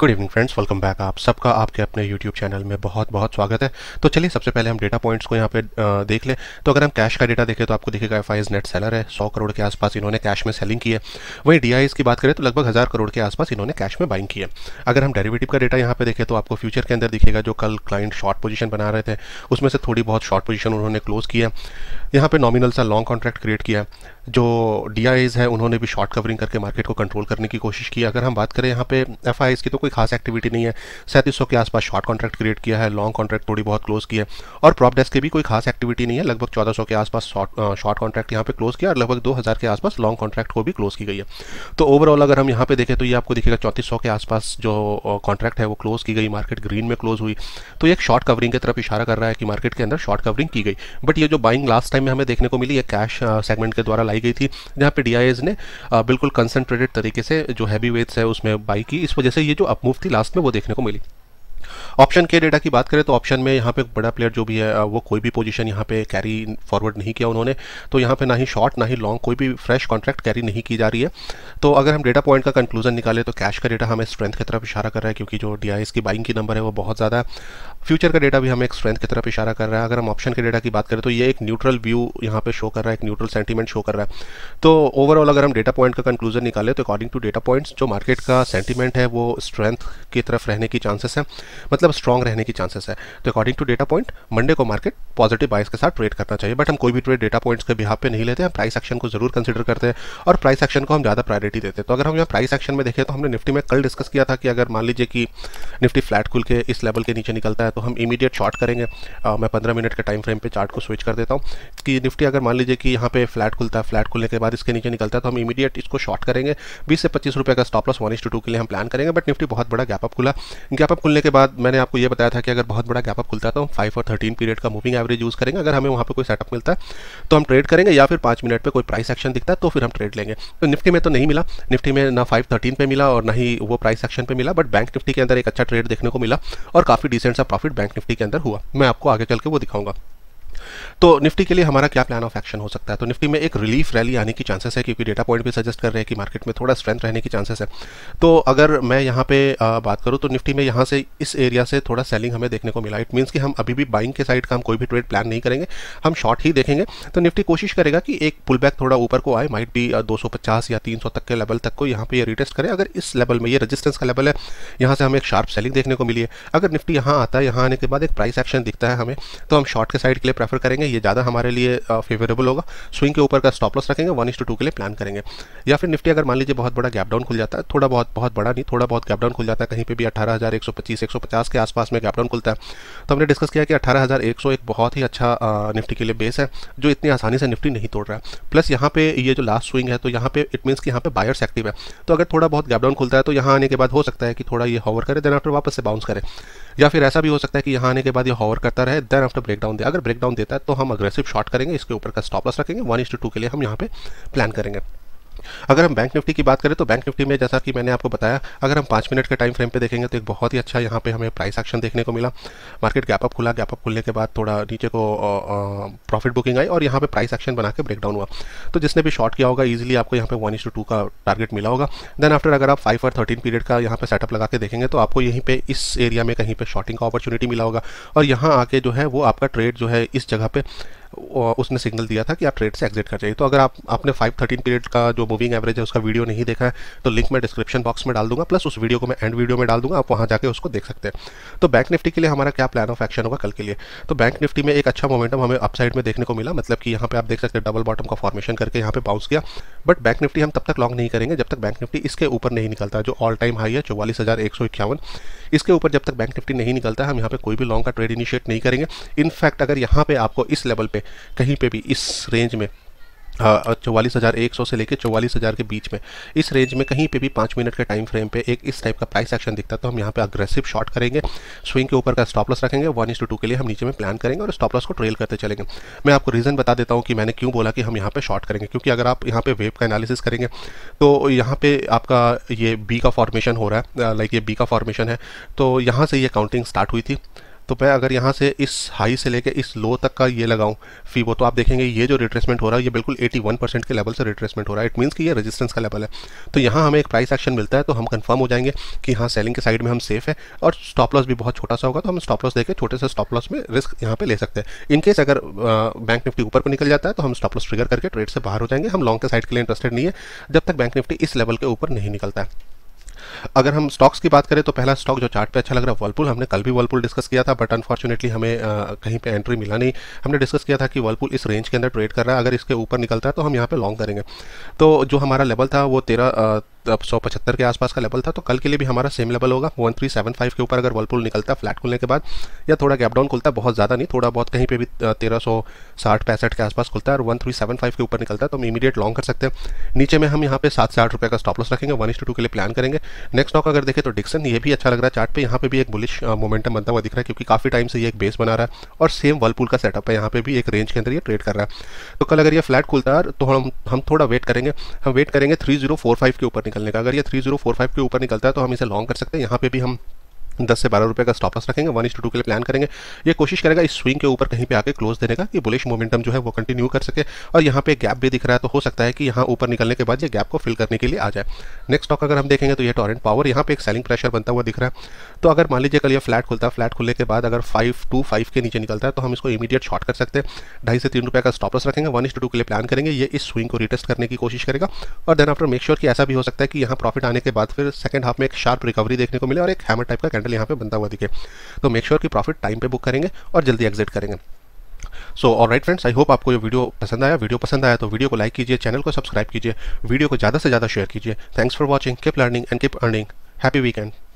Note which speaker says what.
Speaker 1: good evening friends welcome back आप सबका आपके अपने यूट्यूब चैनल में बहुत बहुत स्वागत है तो चलिए सबसे पहले हम डेटा पॉइंट्स को यहाँ पे देख ले तो अगर हम कैश का डेटा देखें तो आपको देखिएगा एफ नेट सेलर है 100 करोड़ के आसपास इन्होंने कैश में सेलिंग की है वहीं डी की बात करें तो लगभग हज़ार करोड़ के आसपास इन्होंने कैश में बाइंग की है अगर हम डेरिवेटिव का डेटा यहाँ पे देखें तो आपको फ्यूचर के अंदर दिखेगा जो कल क्लाइंट शॉर्ट पोजिशन बना रहे थे उसमें से थोड़ी बहुत शॉर्ट पोजिशन उन्होंने क्लोज किया यहाँ पर नॉमिनल सा लॉन्ग कॉन्ट्रैक्ट क्रिएट किया जो डी है उन्होंने भी शॉर्ट कवरिंग करके मार्केट को कंट्रोल करने की कोशिश की अगर हम बात करें यहाँ पे एफ की तो तो कोई खास एक्टिविटी नहीं है सैंतीस के आसपास शॉर्ट कॉन्ट्रैक्ट क्रिएट किया है लॉन्ग कॉन्ट्रैक्ट थोड़ी बहुत क्लोज किया और प्रॉप डेस्क की भी कोई खास एक्टिविटी नहीं है लगभग चौदह के आसपास शॉर्ट कॉन्ट्रैक्ट यहाँ पे क्लोज किया और लगभग दो के आसपास लॉन्ग कॉन्ट्रैक्ट को भी क्लोज की गई है तो ओवरऑल अगर हम यहाँ पे देखें तो ये आपको दिखेगा चौंतीस के आसपास जो कॉन्ट्रैक्ट है वो क्लोज की गई मार्केट ग्रीन में क्लोज हुई तो एक शॉर्ट कवरिंग की तरफ इशारा कर रहा है कि मार्केट के अंदर शॉर्ट कवरिंग की गई बट ये जो बाइंग लास्ट टाइम में हमें देखने को मिली है कैश सेगमेंट के द्वारा लाई गई थी जहाँ पे डी ने बिल्कुल कंसनट्रेटेड तरीके से जो हैवी वेट्स है उसमें बाई की इस वजह से ये जो जो अपमूव थी लास्ट में वो देखने को मिली ऑप्शन के डेटा की बात करें तो ऑप्शन में यहाँ पे बड़ा प्लेयर जो भी है वो कोई भी पोजीशन यहाँ पे कैरी फॉरवर्ड नहीं किया उन्होंने तो यहाँ पे ना ही शॉर्ट ना ही लॉन्ग कोई भी फ्रेश कॉन्ट्रैक्ट कैरी नहीं की जा रही है तो अगर हम डेटा पॉइंट का कंक्लूजन निकालें तो कैश का डेटा हमें स्ट्रेंथ की तरफ इशारा कर रहा है क्योंकि जो डी की बाइंग की नंबर है वो बहुत ज़्यादा है फ्यूचर का डेटा भी हमें एक स्ट्रेंथ की तरफ इशारा कर रहा है अगर हम ऑप्शन के डेटा की बात करें तो ये एक न्यूट्रल व्यू यहाँ पे शो कर रहा है एक न्यूट्रल सेंटीमेंट शो कर रहा है तो ओवरऑल अगर हम डेटा पॉइंट का कंक्लूजन निकालें तो अकॉर्डिंग टू डेटा पॉइंट्स जो मार्केट का सेंटीमेंट है वो स्ट्रेंथ की तरफ रहने की चांसेस है मतलब मतलब स्ट्रॉन्ग रहने की चांसेस है तो according to data point Monday को मार्केट पॉजिटिव बाइस के साथ ट्रेड करना चाहिए बट हम कोई भी ट्रेड डेटा पॉइंट्स के बिहार पे नहीं लेते हैं प्राइस एक्शन को जरूर कंसिडर करते हैं और प्राइस एक्शन को हम ज़्यादा प्रायोरिटी देते हैं तो अगर हम यहाँ प्राइस एक्शन में देखें तो हमने निफ्टी में कल डिस्कस किया था कि अगर मान लीजिए कि निफ्टी फ्लैट खुल के इस लेवल के नीचे निकलता है तो हम इमीडिएट शॉर्ट करेंगे आ, मैं पंद्रह मिनट के टाइम फ्रेम पर चार्ट को स्विच कर देता हूँ कि निफ्टी अगर मान लीजिए कि यहाँ पे फ्लैट खुलता है फ्लैट खुलने के बाद इसके नीचे निकलता है तो हम इमीडिएट इसको शॉर्ट करेंगे बीस से पच्चीस रुपये का स्टॉप लॉस वन टू के लिए हम प्लान करेंगे बट निफ्टी बहुत बड़ा गैप अप खुला गैप अप खुलने के बाद मैंने मैंने आपको यह बताया था कि अगर बहुत बड़ा गैपअप खुलता है तो हम फाइव और थर्टीन पीरियड का मूविंग एवरेज यूज़ करेंगे अगर हमें वहाँ पर कोई सेटअप मिलता है तो हम ट्रेड करेंगे या फिर पाँच मिनट पर कोई प्राइस एक्शन दिखता है तो फिर हम ट्रेड लेंगे तो निफ्टी में तो नहीं मिला निफ्टी में ना फाइव थर्टीन पर मिला और ना ही वो प्राइस एक्शन पर मिला बट बैंक निफ्टी के अंदर एक अच्छा ट्रेड देखने को मिला और काफ़ी डिसेंट सा प्रॉफिट बैंक निफ्टी के अंदर हुआ मैं आपको आगे चल के वो दिखाऊंगा तो निफ्टी के लिए हमारा क्या प्लान ऑफ एक्शन हो सकता है तो निफ्टी में एक रिलीफ रैली आने की चांसेस है क्योंकि डेटा पॉइंट भी सजेस्ट कर रहे हैं कि मार्केट में थोड़ा स्ट्रेंथ रहने की चांसेस है तो अगर मैं यहाँ पे बात करूँ तो निफ्टी में यहाँ से इस एरिया से थोड़ा सेलिंग हमें देखने को मिला इट मीन्स कि हम अभी भी बाइंग के साइड का हम कोई भी ट्रेड प्लान नहीं करेंगे हम शॉर्ट ही देखेंगे तो निफ्टी कोशिश करेगा कि एक पुल बैक थोड़ा ऊपर को आए माइट भी दो या तीन तक के लेवल तक को यहाँ पर यह रिटेस्ट करें अगर इस लेवल में ये रजिस्टेंस का लेवल है यहाँ से हमें एक शार्प सेलिंग देखने को मिली है अगर निफ्टी यहाँ आता है यहाँ आने के बाद एक प्राइस एक्शन दिखता है हमें तो हम शॉर्ट के साइड के लिए प्रेफर प्रेफर करेंगे ये ज़्यादा हमारे लिए फेवरेबल होगा स्विंग के ऊपर का स्टॉप लॉस रखेंगे वन टू के लिए प्लान करेंगे या फिर निफ्टी अगर मान लीजिए बहुत बड़ा गैप डाउन खुल जाता है थोड़ा बहुत बहुत बड़ा नहीं थोड़ा बहुत गैप डाउन खुल जाता है कहीं पर भी अठारह हज़ार एक सौ पच्चीस एक सौ पचास के आसपास में गैप डाउन खुलता है तो हमने डिस्कस किया कि अठारह हज़ार एक सौ एक बहुत ही अच्छा निफ्टी के लिए बेस है जो इतनी आसानी से निफ्टी नहीं तोड़ रहा है प्लस यहाँ पे ये जो लास्ट स्विंग है तो यहाँ पे इट मीनस कि यहाँ पे बायर्स एक्टिव है तो अगर थोड़ा बहुत गैप डाउन खुलता है तो यहाँ आने के बाद हो सकता है कि थोड़ा ये हॉवर करे देन आफ्टर वापस से बाउंस करे या फिर ऐसा भी हो सकता है कि यहाँ आने के बाद ये हॉवर करता रहे देन आफ्टर ब्रेकडाउन दे अगर ब्रेकडाउन दे देता है तो हम अग्रेसिव शॉट करेंगे इसके ऊपर का स्टॉप लॉस रखेंगे वन इंस टू के लिए हम यहाँ पे प्लान करेंगे अगर हम बैंक निफ्टी की बात करें तो बैंक निफ्टी में जैसा कि मैंने आपको बताया अगर हम पाँच मिनट के टाइम फ्रेम पर देखेंगे तो एक बहुत ही अच्छा यहाँ पर हमें प्राइस एक्शन देखने को मिला मार्केट गैप अप खुला गैप अप खुलने के बाद थोड़ा नीचे को प्रॉफिट बुकिंग आई और यहाँ पर प्राइस एक्शन बना के ब्रेकडाउन हुआ तो जिसने भी शॉर्ट किया होगा ईजिली आपको यहाँ पे वन टू का टारगेट मिला होगा देन आफ्टर अगर आप फाइव और थर्टीन पीरियड का यहाँ पे सेटअप लगा के देखेंगे तो आपको यहीं पर इस एरिया में कहीं पर शॉर्टिंग का अपॉर्चुनिटी मिला होगा और यहाँ आके जो है वो आपका ट्रेड जो है इस जगह पे उसने सिग्नल दिया था कि आप ट्रेड से एग्जिट कर जाइए तो अगर आप आपने 513 पीरियड का जो मूविंग एवरेज है उसका वीडियो नहीं देखा है तो लिंक मैं डिस्क्रिप्शन बॉक्स में डाल दूंगा प्लस उस वीडियो को मैं एंड वीडियो में डाल दूंगा आप वहाँ जाकर उसको देख सकते हैं तो बैंक निफ्टी के लिए हमारा क्या प्लान ऑफ एक्शन होगा कल के लिए तो बैंक निफ्टी में एक अच्छा मोमेंटम हमें अपसाइड में देखने को मिला मतलब कि यहाँ पे आप देख सकते हैं डबल बॉटम का फॉर्मेशन करके यहाँ पे बाउंस किया बट बैंक निफ्टी हम तब तक लॉन्ग नहीं करेंगे जब तक बैंक निफ्टी इसके ऊपर नहीं निकलता जो ऑल टाइम हाई है चौवालीस इसके ऊपर जब तक बैंक निफ्टी नहीं निकलता हम यहाँ पे कोई भी लॉन्ग का ट्रेड इनिशिएट नहीं करेंगे इनफैक्ट अगर यहाँ पे आपको इस लेवल पे कहीं पे भी इस रेंज में चौवालीस हज़ार एक सौ से लेकर चौवालीस हज़ार के बीच में इस रेंज में कहीं पे भी पाँच मिनट के टाइम फ्रेम पे एक इस टाइप का प्राइस एक्शन दिखता तो हम यहाँ पे अग्रेसिव शॉट करेंगे स्विंग के ऊपर का स्टॉप लॉस रखेंगे वन इंस टू के लिए हम नीचे में प्लान करेंगे और स्टॉप लॉस को ट्रेल करते चलेंगे मैं आपको रीज़न बता देता हूँ कि मैंने क्यों बोला कि हम यहाँ पर शॉर्ट करेंगे क्योंकि अगर आप यहाँ पर वेब का एनालिसिस करेंगे तो यहाँ पर आपका ये बी का फॉर्मेशन हो रहा है लाइक ये बी का फॉर्मेशन है तो यहाँ से ये काउंटिंग स्टार्ट हुई थी तो मैं अगर यहाँ से इस हाई से लेके इस लो तक का ये लगाऊँ फीबो तो आप देखेंगे ये जो रिट्रेसमेंट हो रहा है ये बिल्कुल 81 परसेंट के लेवल से रिट्रेसमेंट हो रहा है इट मीन्स कि ये रेजिस्टेंस का लेवल है तो यहाँ हमें एक प्राइस एक्शन मिलता है तो हम कंफर्म हो जाएंगे कि हाँ सेलिंग के साइड में हम सेफ है और स्टॉप लॉस भी बहुत छोटा सा होगा तो हम स्टॉप लॉस देकर छोटे से स्टॉप लॉस में रिस्क यहाँ पे ले सकते हैं इनकेस अगर बैंक निफ्टी ऊपर को निकल जाता है तो हम स्टॉप लॉस ट्रिगर करके ट्रेड से बाहर हो जाएंगे हम लॉन्ग के साइड के लिए इंटरेस्टेड नहीं है जब तक बैंक निफ्टी इस लेवल के ऊपर नहीं निकलता है अगर हम स्टॉक्स की बात करें तो पहला स्टॉक जो चार्ट पे अच्छा लग रहा है वर्लपुल हमने कल भी वर्लपुल डिस्कस किया था बट अनफॉर्चुनेटली हमें आ, कहीं पे एंट्री मिला नहीं हमने डिस्कस किया था कि वर्लपुल इस रेंज के अंदर ट्रेड कर रहा है अगर इसके ऊपर निकलता है तो हम यहाँ पे लॉन्ग करेंगे तो जो हमारा लेवल था वो तेरह सौ पचहत्तर के आसपास का लेवल था तो कल के लिए भी हमारा सेम लेवल होगा वन थ्री सेवन फाइव के ऊपर अगर वर्लपुल निकलता फ्लैट खुलने के बाद या थोड़ा गैप डाउन खुलता बहुत ज़्यादा नहीं थोड़ा बहुत कहीं पे भी तेरह सौ साठ पैंसठ के आसपास खुलता है और वन थ्री सेवन फाइव के ऊपर निकलता है तो हम इमीडिएट लॉन्ग कर सकते हैं नीचे में हम यहाँ पे सात से आठ रुपये का स्टॉप लॉस रखेंगे वन टू के लिए प्लान करेंगे नेक्स्ट स्टॉक अगर देखें तो डिक्सन ये भी अच्छा लग रहा है चार्ट पे यहाँ पे भी एक बुलिश मोमेंटम बनता हुआ दिख रहा है क्योंकि काफ़ी टाइम से ये एक बेस बना रहा है और सेम वर्लपुल का सेटअप है यहाँ पर भी एक रेंज के अंदर ये ट्रेड कर रहा है तो कल अगर ये फ्लैट खुलता है तो हम हम थोड़ा वेट करेंगे हम वेट करेंगे थ्री जीरो फोर फाइव के ऊपर निकलने का अगर ये थ्री जीरो फोर फाइव के ऊपर निकलता है तो हम इसे लॉन्ग कर सकते हैं यहाँ पे भी हम दस से बारह रुपये का स्टॉपस रखेंगे वन इस टू के लिए प्लान करेंगे ये कोशिश करेगा इस स्विंग के ऊपर कहीं पे आके क्लोज देने का कि बुलिश मोमेंटम जो है वो कंटिन्यू कर सके और यहाँ पे गैप भी दिख रहा है तो हो सकता है कि यहाँ ऊपर निकलने के बाद ये गैप को फिल करने के लिए आ जाए नेक्स्ट स्टॉक अगर हम देखेंगे तो ये टॉरेंट पावर यहाँ पे एक सेलिंग प्रेशर बनता हुआ दिख रहा है तो अगर मान लीजिए कल ये फ्लैट खुलता है फ्लैट खुलने के बाद अगर फाइव टू फाइव के नीचे निकलता है तो हम इसको इमीडिएट शॉर्ट कर सकते हैं ढाई से तीन रुपये का स्टॉपस रखेंगे वन टू के लिए प्लान करेंगे ये इस स्विंग को रिटेस्ट करने की कोशिश करेगा और देन आफ्टर मेक श्योर कि ऐसा भी हो सकता है कि यहाँ प्रॉफिट आने के बाद फिर सेकंड हाफ में एक शार्प रिकवरी देखने को मिले और एक हैमर टाइप का कैंडल यहाँ पे बनता हुआ दिखे तो मेक श्योर sure कि प्रॉफिट टाइम पे बुक करेंगे और जल्दी एग्जिट करेंगे सो और राइट फ्रेंड्स आई होप आपको ये वीडियो पसंद आया वीडियो पसंद आया तो वीडियो को लाइक कीजिए चैनल को सब्सक्राइब कीजिए वीडियो को ज़्यादा से ज़्यादा शेयर कीजिए thanks for watching keep learning and keep earning happy weekend